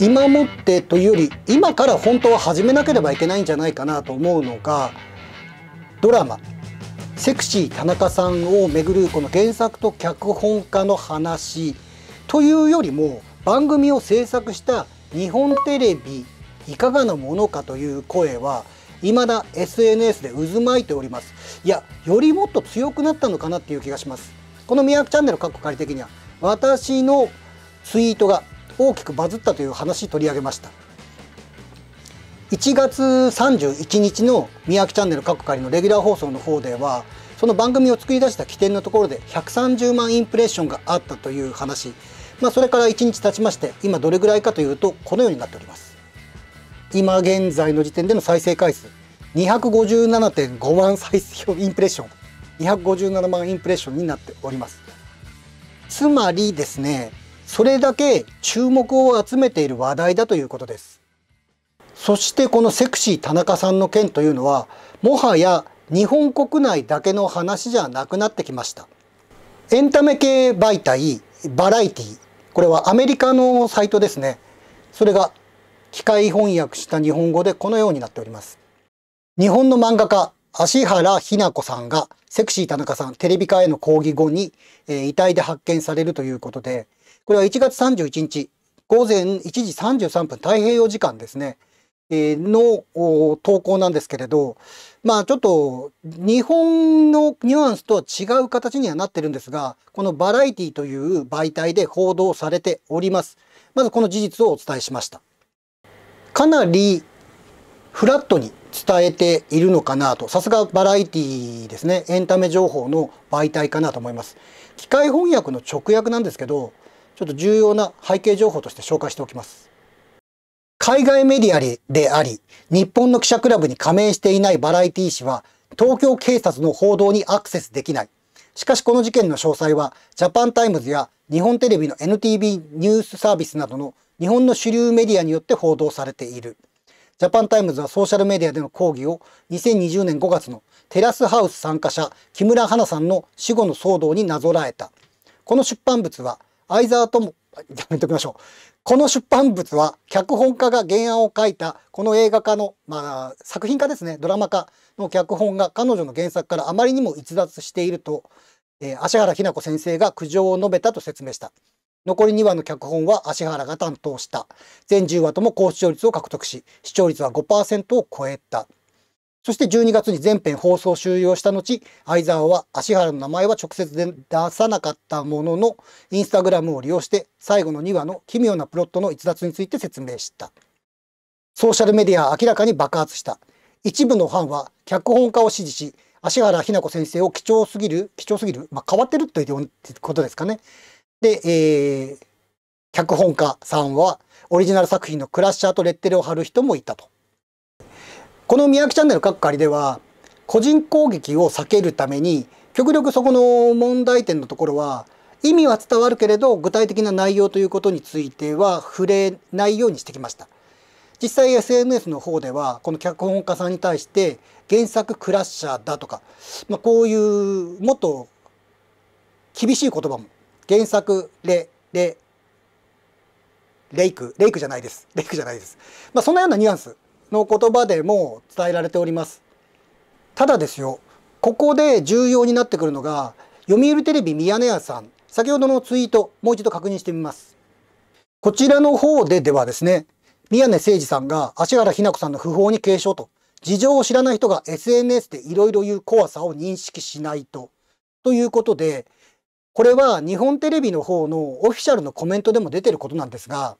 今もってというより今から本当は始めなければいけないんじゃないかなと思うのがドラマ「セクシー田中さん」をめぐるこの原作と脚本家の話というよりも番組を制作した日本テレビいかがなものかという声は未だ SNS で渦巻いておりますいやよりもっと強くなったのかなっていう気がしますこの「宮城チャンネル」各個仮的には私のツイートが大きくバズったという話取り上げました1月31日の「三宅チャンネル」各回のレギュラー放送の方ではその番組を作り出した起点のところで130万インプレッションがあったという話、まあ、それから1日経ちまして今どれぐらいかというとこのようになっております今現在の時点での再生回数257.5万再生インプレッション257万インプレッションになっておりますつまりですねそれだけ注目を集めている話題だということですそしてこのセクシー田中さんの件というのはもはや日本国内だけの話じゃなくなってきましたエンタメ系媒体バラエティこれはアメリカのサイトですねそれが機械翻訳した日本語でこのようになっております日本の漫画家芦原ひな子さんがセクシー田中さんテレビ化への抗議後に、えー、遺体で発見されるということでこれは1月31日午前1時33分太平洋時間ですね、えの投稿なんですけれどまあちょっと日本のニュアンスとは違う形にはなってるんですがこのバラエティという媒体で報道されておりますまずこの事実をお伝えしましたかなりフラットに伝えているのかなとさすがバラエティですねエンタメ情報の媒体かなと思います機械翻訳の直訳なんですけどちょっと重要な背景情報として紹介しておきます。海外メディアであり、日本の記者クラブに加盟していないバラエティー誌は、東京警察の報道にアクセスできない。しかしこの事件の詳細は、ジャパンタイムズや日本テレビの NTV ニュースサービスなどの日本の主流メディアによって報道されている。ジャパンタイムズはソーシャルメディアでの抗議を2020年5月のテラスハウス参加者木村花さんの死後の騒動になぞらえた。この出版物は相沢も、やめときましょう。この出版物は脚本家が原案を書いたこの映画化の、まあ、作品化ですねドラマ化の脚本が彼女の原作からあまりにも逸脱していると、えー、芦原日奈子先生が苦情を述べたと説明した残り2話の脚本は芦原が担当した全10話とも高視聴率を獲得し視聴率は5%を超えたそして12月に全編放送終了した後、相沢は足原の名前は直接で出さなかったものの、インスタグラムを利用して最後の2話の奇妙なプロットの逸脱について説明した。ソーシャルメディアは明らかに爆発した。一部のファンは脚本家を支持し、足原ひな子先生を貴重すぎる、貴重すぎる、まあ、変わってるということですかね。で、えー、脚本家さんはオリジナル作品のクラッシャーとレッテルを貼る人もいたと。この「三宅チャンネル」各仮では個人攻撃を避けるために極力そこの問題点のところは意味は伝わるけれど具体的な内容ということについては触れないようにしてきました。実際 SNS の方ではこの脚本家さんに対して原作クラッシャーだとか、まあ、こういうもっと厳しい言葉も原作レレレイクレイクじゃないですレイクじゃないです、まあ、そんなようなニュアンスの言葉でも伝えられておりますただですよここで重要になってくるのが読売テレビミヤネ屋さん先ほどのツイートもう一度確認してみますこちらの方でではですね宮根誠司さんが芦原日奈子さんの訃報に継承と事情を知らない人が SNS でいろいろ言う怖さを認識しないとということでこれは日本テレビの方のオフィシャルのコメントでも出てることなんですが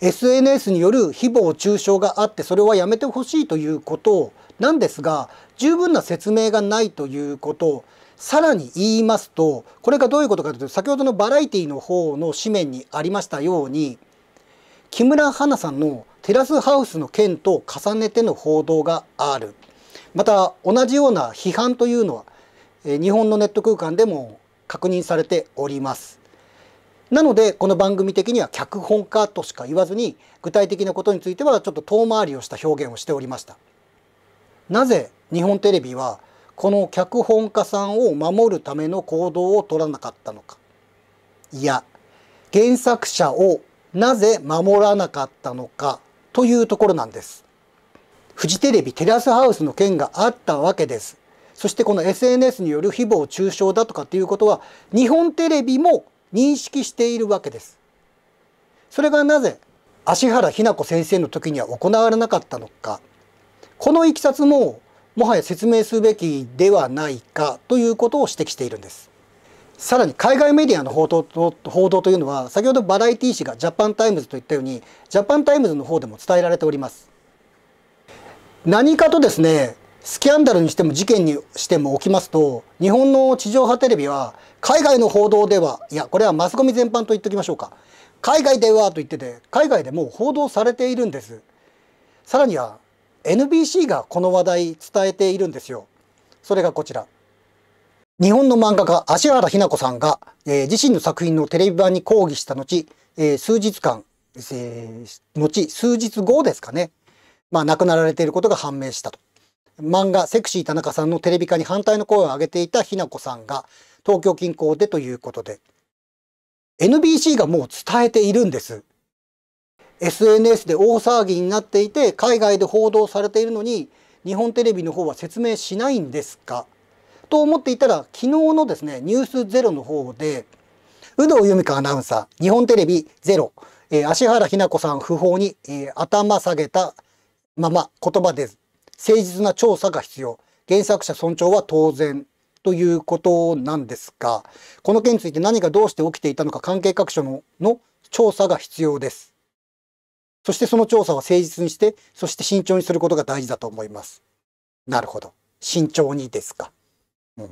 SNS による誹謗中傷があってそれはやめてほしいということなんですが十分な説明がないということさらに言いますとこれがどういうことかというと先ほどのバラエティの方の紙面にありましたように木村花さんのテラスハウスの件と重ねての報道があるまた同じような批判というのは日本のネット空間でも確認されております。なのでこの番組的には脚本家としか言わずに具体的なことについてはちょっと遠回りをした表現をしておりました。なぜ日本テレビはこの脚本家さんを守るための行動を取らなかったのかいや原作者をなぜ守らなかったのかというところなんです。フジテレビテラスハウスの件があったわけです。そしてこの SNS による誹謗中傷だとかっていうことは日本テレビも認識しているわけですそれがなぜ芦原日奈子先生の時には行われなかったのかこのいきさつももはや説明すべきではないかということを指摘しているんですさらに海外メディアの報道と報道というのは先ほどバラエティ誌がジャパンタイムズと言ったようにジャパンタイムズの方でも伝えられております何かとですねスキャンダルにしても事件にしても起きますと日本の地上波テレビは海外の報道ではいやこれはマスコミ全般と言っておきましょうか海外ではと言ってて海外でも報道されているんですさらには NBC がこの話題伝えているんですよそれがこちら日本の漫画家芦原日奈子さんが、えー、自身の作品のテレビ版に抗議した後、えー、数日間、えー、後数日後ですかねまあ亡くなられていることが判明したと漫画「セクシー田中さん」のテレビ化に反対の声を上げていたひなこさんが東京近郊でということで NBC がもう伝えているんです SNS で大騒ぎになっていて海外で報道されているのに日本テレビの方は説明しないんですかと思っていたら昨日のですね「ニュースゼロの方で有働由美香アナウンサー日本テレビゼロ、えー、芦原日奈子さん不法に、えー、頭下げたまま言葉です誠実な調査が必要原作者尊重は当然ということなんですがこの件について何がどうして起きていたのか関係各所のの調査が必要ですそしてその調査は誠実にしてそして慎重にすることが大事だと思いますなるほど慎重にですか、うん、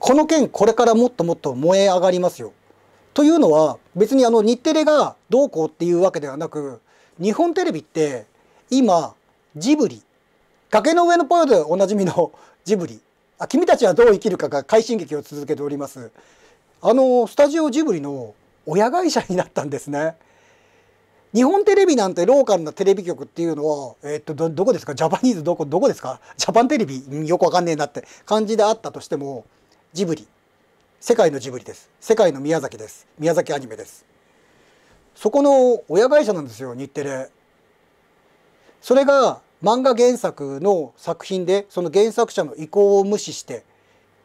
この件これからもっともっと燃え上がりますよというのは別にあの日テレがどうこうっていうわけではなく日本テレビって今ジブリ崖の上のポヨでおなじみのジブリあ君たちはどう生きるかが快進撃を続けておりますあのスタジオジブリの親会社になったんですね日本テレビなんてローカルなテレビ局っていうのは、えっとどどこですかジャパニーズどこどこですかジャパンテレビよくわかんねえなって感じであったとしてもジブリ世界のジブリです世界の宮崎です宮崎アニメですそこの親会社なんですよ日テレそれが漫画原作の作品でその原作者の意向を無視して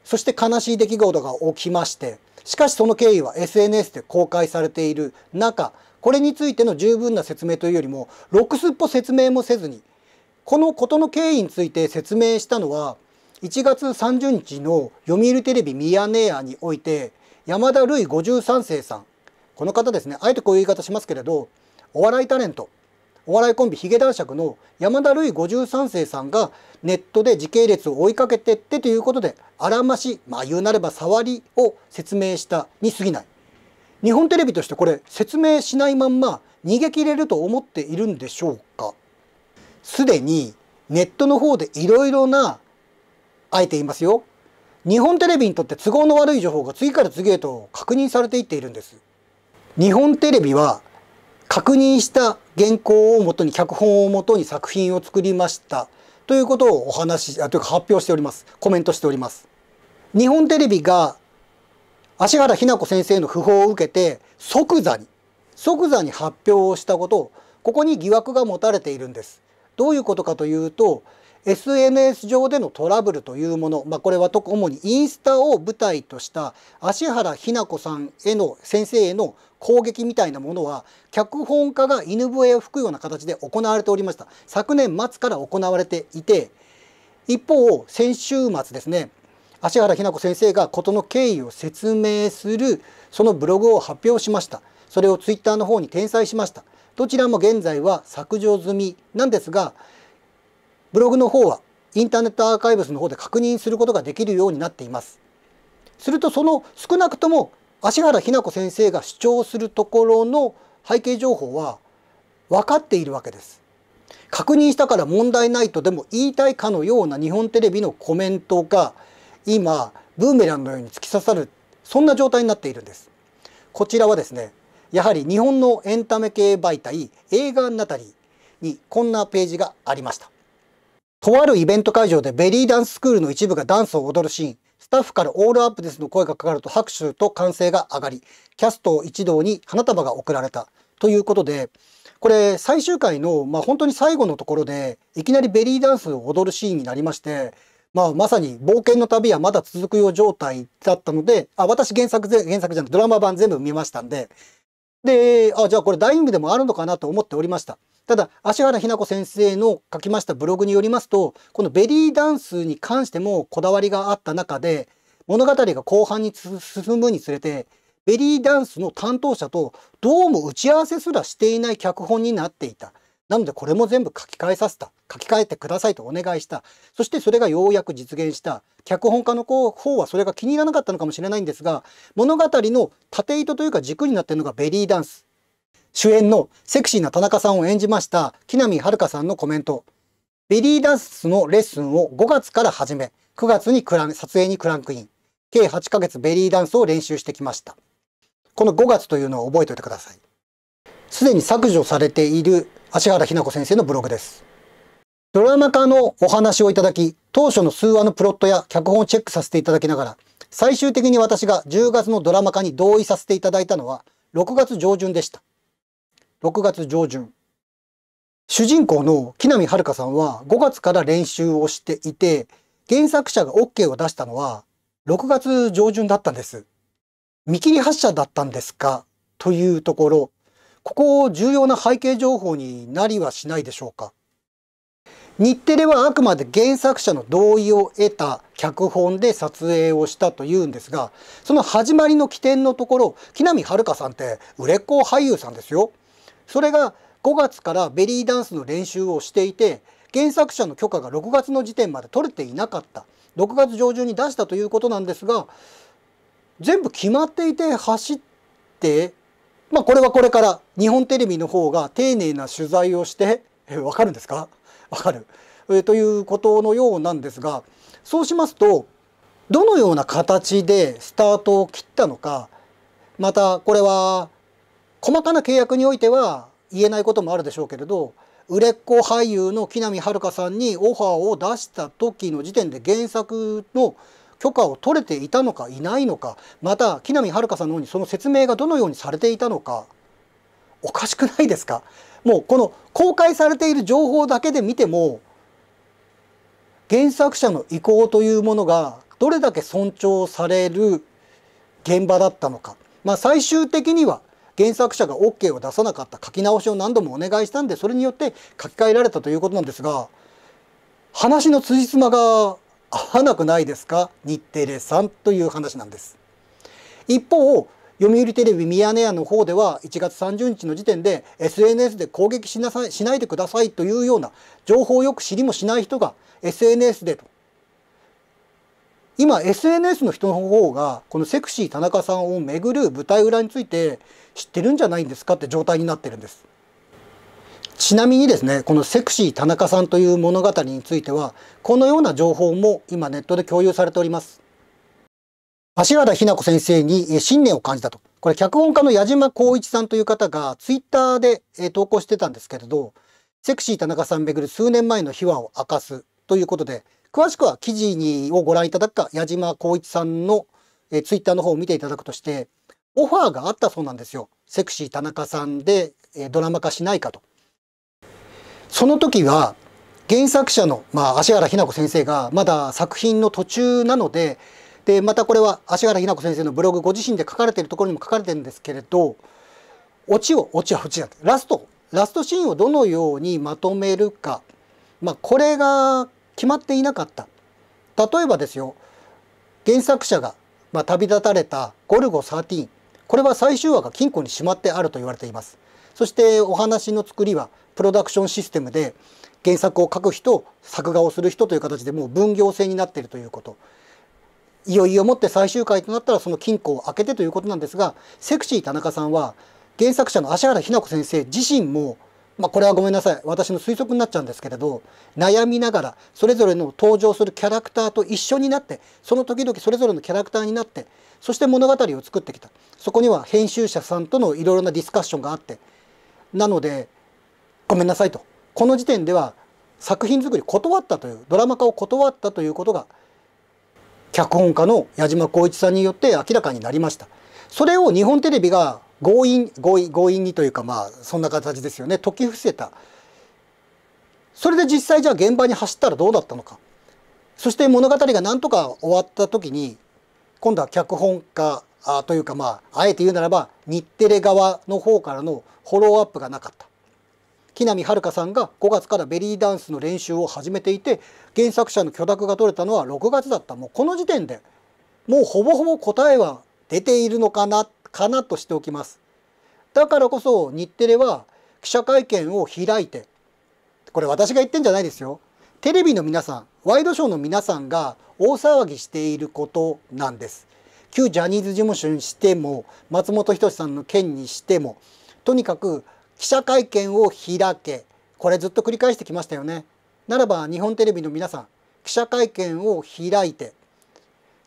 そして悲しい出来事が起きましてしかしその経緯は SNS で公開されている中これについての十分な説明というよりもろくすっぽ説明もせずにこのことの経緯について説明したのは1月30日の読売テレビミヤネ屋において山田るい53世さんこの方ですねあえてこういう言い方しますけれどお笑いタレントお笑いコンビヒゲ男爵の山田るい53世さんがネットで時系列を追いかけてってということであらましまあ言うなれば触りを説明したに過ぎない日本テレビとしてこれ説明しないまんま逃げ切れると思っているんでしょうかすでにネットの方でいろいろなあえて言いますよ日本テレビにとって都合の悪い情報が次から次へと確認されていっているんです日本テレビは確認した原稿をもとに脚本をもとに作品を作りましたということをお話しあというか発表しておりますコメントしております日本テレビが芦原日奈子先生の訃報を受けて即座に即座に発表をしたことをここに疑惑が持たれているんですどういうことかというと SNS 上でのトラブルというもの、まあ、これは主にインスタを舞台とした芦原日奈子さんへの先生への攻撃みたいなものは脚本家が犬笛を吹くような形で行われておりました昨年末から行われていて一方先週末ですね芦原日奈子先生が事の経緯を説明するそのブログを発表しましたそれをツイッターの方に転載しましたどちらも現在は削除済みなんですがブログの方はインターネットアーカイブスの方で確認することができるようになっていますするとその少なくとも芦原日奈子先生が主張するところの背景情報は分かっているわけです。確認したから問題ないとでも言いたいかのような日本テレビのコメントが今ブーメランのように突き刺さるそんな状態になっているんです。こちらはですねやはり日本のエンタメ系媒体映画ナタリーにこんなページがありました。とあるイベント会場でベリーダンススクールの一部がダンスを踊るシーンスタッフからオールアップですの声がかかると拍手と歓声が上がり、キャスト一同に花束が贈られたということで、これ最終回の、まあ、本当に最後のところで、いきなりベリーダンスを踊るシーンになりまして、まあ、まさに冒険の旅はまだ続くよう状態だったので、あ、私原作、原作じゃない、ドラマ版全部見ましたんで、で、あ、じゃあこれダイイングでもあるのかなと思っておりました。ただ、芦原ひな子先生の書きましたブログによりますと、このベリーダンスに関してもこだわりがあった中で、物語が後半に進むにつれて、ベリーダンスの担当者とどうも打ち合わせすらしていない脚本になっていた。なのでこれも全部書き換えさせた書き換えてくださいとお願いしたそしてそれがようやく実現した脚本家の方はそれが気に入らなかったのかもしれないんですが物語の縦糸というか軸になっているのがベリーダンス主演のセクシーな田中さんを演じました木南遥さんのコメントベリーダンスのレッスンを5月から始め9月に撮影にクランクイン計8ヶ月ベリーダンスを練習してきましたこの5月というのを覚えておいてくださいすでに削除されている芦原日奈子先生のブログです。ドラマ化のお話をいただき、当初の数話のプロットや脚本をチェックさせていただきながら、最終的に私が10月のドラマ化に同意させていただいたのは6月上旬でした。6月上旬。主人公の木南遥さんは5月から練習をしていて、原作者が OK を出したのは6月上旬だったんです。見切り発車だったんですかというところ、ここ重要な背景情報になりはしないでしょうか日テレはあくまで原作者の同意を得た脚本で撮影をしたというんですがその始まりの起点のところ木南遥さんって売れっ子俳優さんですよそれが5月からベリーダンスの練習をしていて原作者の許可が6月の時点まで取れていなかった6月上旬に出したということなんですが全部決まっていて走ってまあこれはこれから日本テレビの方が丁寧な取材をして、えわかるんですかわかる、えということのようなんですが、そうしますと、どのような形でスタートを切ったのか、またこれは細かな契約においては言えないこともあるでしょうけれど、売れっ子俳優の木南遥さんにオファーを出した時の時点で原作の許可を取れていたのかいないのかまた木南遥さんの方にその説明がどのようにされていたのかおかしくないですかもうこの公開されている情報だけで見ても原作者の意向というものがどれだけ尊重される現場だったのか、まあ、最終的には原作者が OK を出さなかった書き直しを何度もお願いしたんでそれによって書き換えられたということなんですが話の辻褄が合わなくないですか日テレさんという話なんです一方読売テレビミヤネ屋の方では1月30日の時点で SNS で攻撃しなさいしないでくださいというような情報をよく知りもしない人が SNS でと今 SNS の人の方がこのセクシー田中さんをめぐる舞台裏について知ってるんじゃないんですかって状態になってるんです。ちなみにですねこの「セクシー田中さん」という物語についてはこのような情報も今ネットで共有されております柱原日奈子先生に信念を感じたとこれ脚本家の矢島浩一さんという方がツイッターで投稿してたんですけれど「セクシー田中さんめぐる数年前の秘話を明かす」ということで詳しくは記事にをご覧いただくか矢島浩一さんのえツイッターの方を見ていただくとしてオファーがあったそうなんですよ「セクシー田中さんで」でドラマ化しないかと。その時は原作者の、まあ、芦原日奈子先生がまだ作品の途中なのででまたこれは芦原日奈子先生のブログご自身で書かれているところにも書かれてるんですけれどオチをオチはオチだってラストラストシーンをどのようにまとめるか、まあ、これが決まっていなかった例えばですよ原作者が、まあ、旅立たれた「ゴルゴ13」これは最終話が金庫にしまってあると言われています。そしてお話の作りはプロダクションシステムで原作を書く人作画をする人という形でもう分業制になっているということいよいよもって最終回となったらその金庫を開けてということなんですがセクシー田中さんは原作者の芦原日奈子先生自身もまあ、これはごめんなさい私の推測になっちゃうんですけれど悩みながらそれぞれの登場するキャラクターと一緒になってその時々それぞれのキャラクターになってそして物語を作ってきたそこには編集者さんとのいろいろなディスカッションがあってなのでごめんなさいとこの時点では作品作り断ったというドラマ化を断ったということが脚本家の矢島光一さんによって明らかになりましたそれを日本テレビが強引強引強引にというかまあそんな形ですよね解き伏せたそれで実際じゃあ現場に走ったらどうだったのかそして物語が何とか終わった時に今度は脚本家あというかまああえて言うならば日テレ側の方からのフォローアップがなかった木南遥さんが5月からベリーダンスの練習を始めていて原作者の許諾が取れたのは6月だったもうこの時点でもうほぼほぼ答えは出ているのかなかなとしておきますだからこそ日テレは記者会見を開いてこれ私が言ってんじゃないですよテレビの皆さんワイドショーの皆さんが大騒ぎしていることなんです旧ジャニーズ事務所にしても松本人志さんの件にしてもとにかく記者会見を開けこれずっと繰り返してきましたよね。ならば日本テレビの皆さん記者会見を開いて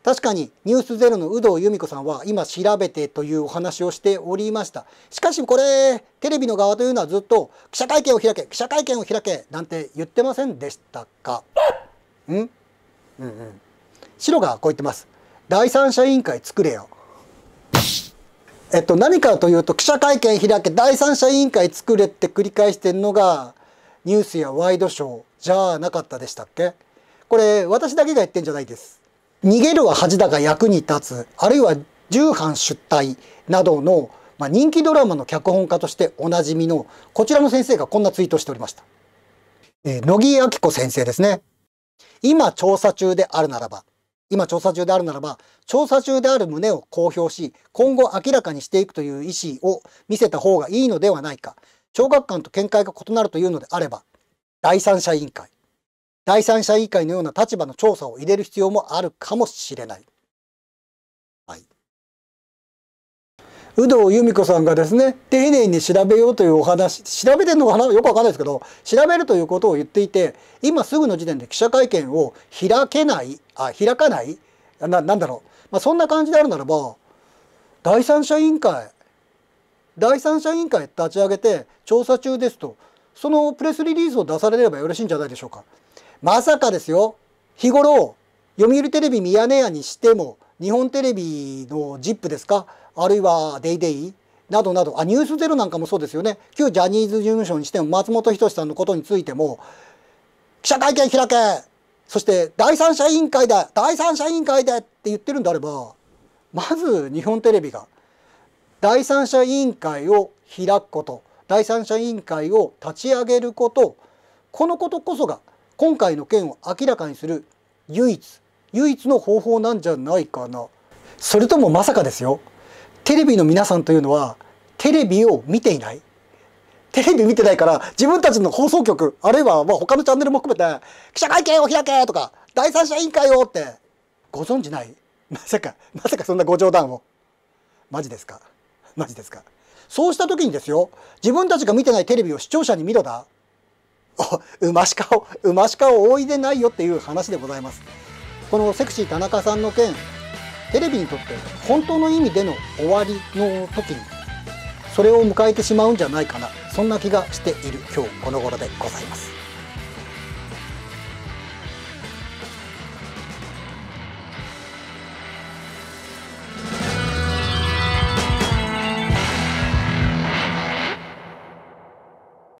確かに「ニュースゼロの有働由美子さんは今調べてというお話をしておりましたしかしこれテレビの側というのはずっと記者会見を開け記者会見を開けなんて言ってませんでしたかんうんうん白がこう言ってます第三者委員会作れよ。えっと、何かというと記者会見開け第三者委員会作れって繰り返してるのがニュースやワイドショーじゃなかったでしたっけこれ私だけが言ってんじゃないです。逃げるは恥だが役に立つあるいは重犯出退などの、まあ、人気ドラマの脚本家としておなじみのこちらの先生がこんなツイートしておりました。えー、野木明子先生ですね。今調査中であるならば今調査中であるならば、調査中である旨を公表し、今後明らかにしていくという意思を見せた方がいいのではないか、小学館と見解が異なるというのであれば、第三者委員会、第三者委員会のような立場の調査を入れる必要もあるかもしれない。有働由美子さんがですね丁寧に調べようというお話調べてるのかなよくわかんないですけど調べるということを言っていて今すぐの時点で記者会見を開けないあ開かないななんだろう、まあ、そんな感じであるならば第三者委員会第三者委員会立ち上げて調査中ですとそのプレスリリースを出されればよろしいんじゃないでしょうか。まさかですよ日頃読売テレビミヤネ屋にしても日本テレビの ZIP ですかあるいは「デイデイなどなどあ「ニュースゼロなんかもそうですよね旧ジャニーズ事務所にしても松本人志さんのことについても記者会見開けそして第三者委員会で第三者委員会でって言ってるんであればまず日本テレビが第三者委員会を開くこと第三者委員会を立ち上げることこのことこそが今回の件を明らかにする唯一唯一の方法なんじゃないかなそれともまさかですよテレビの皆さんというのはテレビを見ていないテレビ見てないから自分たちの放送局あるいはまあ他のチャンネルも含めて記者会見を開けとか第三者委員会をってご存じないまさかまさかそんなご冗談をマジですかマジですかそうした時にですよ自分たちが見てないテレビを視聴者に見ろだ馬鹿を馬鹿をおいでないよっていう話でございますこのセクシー田中さんの件テレビにとって本当の意味での終わりの時にそれを迎えてしまうんじゃないかなそんな気がしている今日この頃でございます。